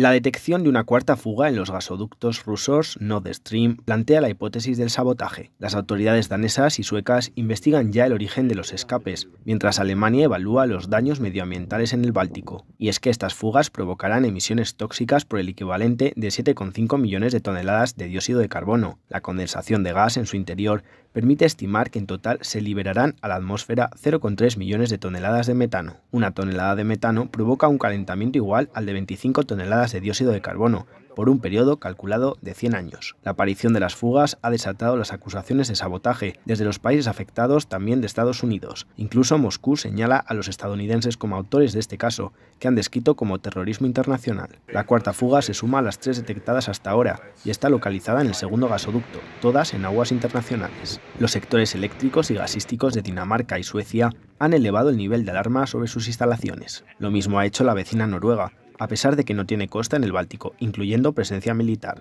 La detección de una cuarta fuga en los gasoductos rusos Nord Stream plantea la hipótesis del sabotaje. Las autoridades danesas y suecas investigan ya el origen de los escapes, mientras Alemania evalúa los daños medioambientales en el Báltico. Y es que estas fugas provocarán emisiones tóxicas por el equivalente de 7,5 millones de toneladas de dióxido de carbono. La condensación de gas en su interior permite estimar que en total se liberarán a la atmósfera 0,3 millones de toneladas de metano. Una tonelada de metano provoca un calentamiento igual al de 25 toneladas de dióxido de carbono, por un periodo calculado de 100 años. La aparición de las fugas ha desatado las acusaciones de sabotaje desde los países afectados, también de Estados Unidos. Incluso Moscú señala a los estadounidenses como autores de este caso, que han descrito como terrorismo internacional. La cuarta fuga se suma a las tres detectadas hasta ahora y está localizada en el segundo gasoducto, todas en aguas internacionales. Los sectores eléctricos y gasísticos de Dinamarca y Suecia han elevado el nivel de alarma sobre sus instalaciones. Lo mismo ha hecho la vecina Noruega, a pesar de que no tiene costa en el Báltico, incluyendo presencia militar.